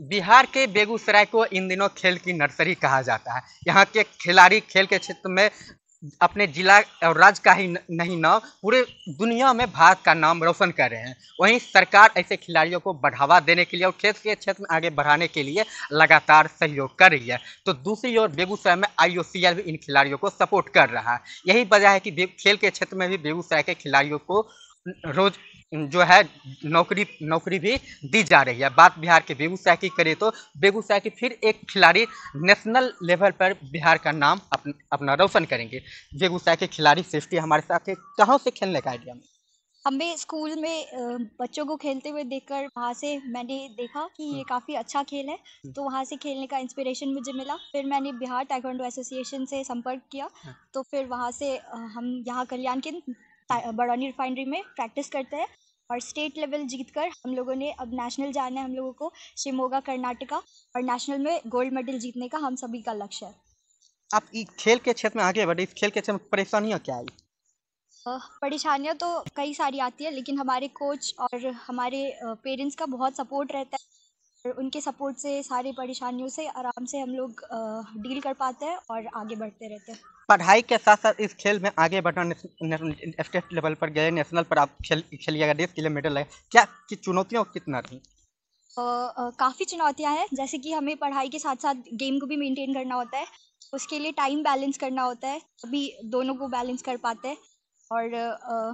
बिहार के बेगूसराय को इन दिनों खेल की नर्सरी कहा जाता है यहाँ के खिलाड़ी खेल के क्षेत्र में अपने जिला और राज्य का ही नहीं नाम पूरे दुनिया में भारत का नाम रोशन कर रहे हैं वहीं सरकार ऐसे खिलाड़ियों को बढ़ावा देने के लिए और खेल के क्षेत्र में आगे बढ़ाने के लिए लगातार सहयोग कर रही है तो दूसरी ओर बेगूसराय में आई भी इन खिलाड़ियों को सपोर्ट कर रहा है यही वजह है कि खेल के क्षेत्र में भी बेगूसराय के खिलाड़ियों को रोज जो है नौकरी नौकरी भी दी जा रही है बात बिहार के बेगूसराय की करें तो बेगूसराय के फिर एक खिलाड़ी नेशनल लेवल पर बिहार का नाम अपन, अपना रोशन करेंगे बेगूसराय के खिलाड़ी सृष्टि हमारे साथ है कहाँ से खेलने का आइडिया में हमें स्कूल में बच्चों को खेलते हुए देखकर वहाँ से मैंने देखा कि ये हम्म। काफ़ी अच्छा खेल है हम्म। तो वहाँ से खेलने का इंस्पिरेशन मुझे मिला फिर मैंने बिहार टाइगोंडो एसोसिएशन से संपर्क किया हाँ। तो फिर वहाँ से हम यहाँ कल्याण केंद्र बड़ौनी रिफाइनरी में प्रैक्टिस करते हैं और स्टेट लेवल जीत कर हम लोगों ने अब नेशनल जाना है हम लोगों को शिमोगा कर्नाटका और नेशनल में गोल्ड मेडल जीतने का हम सभी का लक्ष्य है आप खेल के क्षेत्र में आगे बढ़े इस खेल के क्षेत्र में परेशानियाँ क्या आई परेशानियाँ तो कई सारी आती है लेकिन हमारे कोच और हमारे पेरेंट्स का बहुत सपोर्ट रहता है और उनके सपोर्ट से सारी परेशानियों से आराम से हम लोग डील कर पाते हैं और आगे बढ़ते रहते हैं पढ़ाई के साथ साथ इस खेल में आगे बढ़ना स्टेट लेवल पर गए नेशनल पर आप खेल खेलिएगा देश के लिए मेडल लाए क्या कि चुनौतियाँ कितना थी काफ़ी चुनौतियाँ हैं जैसे कि हमें पढ़ाई के साथ साथ गेम को भी मेंटेन करना होता है उसके लिए टाइम बैलेंस करना होता है अभी दोनों को बैलेंस कर पाते हैं और आ,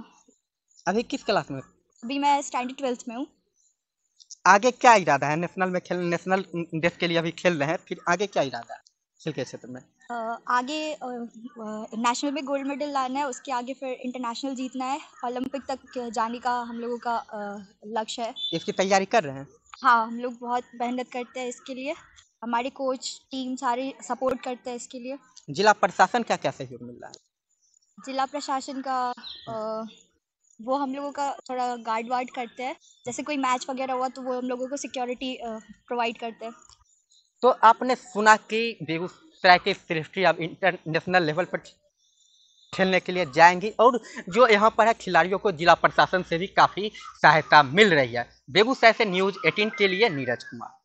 अभी किस क्लास में अभी मैं स्टैंडर्ड ट्वेल्थ में हूँ आगे क्या इरादा है नेशनल में खेल नेशनल देश के लिए अभी खेल रहे हैं फिर आगे क्या इरादा है खेल के क्षेत्र में आगे नेशनल में गोल्ड मेडल लाना है उसके आगे फिर इंटरनेशनल जीतना है ओलंपिक तक जाने का हम लोगों का लक्ष्य है इसकी तैयारी कर रहे हैं हाँ हम लोग बहुत मेहनत करते हैं इसके लिए हमारे कोच टीम सारे सपोर्ट करते हैं इसके लिए जिला प्रशासन का क्या सहयोग मिल रहा है जिला प्रशासन का वो हम लोगों का थोड़ा गार्ड वार्ड करते हैं जैसे कोई मैच वगैरह हुआ तो वो हम लोगों को सिक्योरिटी प्रोवाइड करते हैं तो आपने सुना कि बेगूसराय की सृष्टि अब इंटरनेशनल लेवल पर खेलने के लिए जाएंगी और जो यहाँ पर है खिलाड़ियों को जिला प्रशासन से भी काफ़ी सहायता मिल रही है बेगूसराय से न्यूज़ एटीन के लिए नीरज कुमार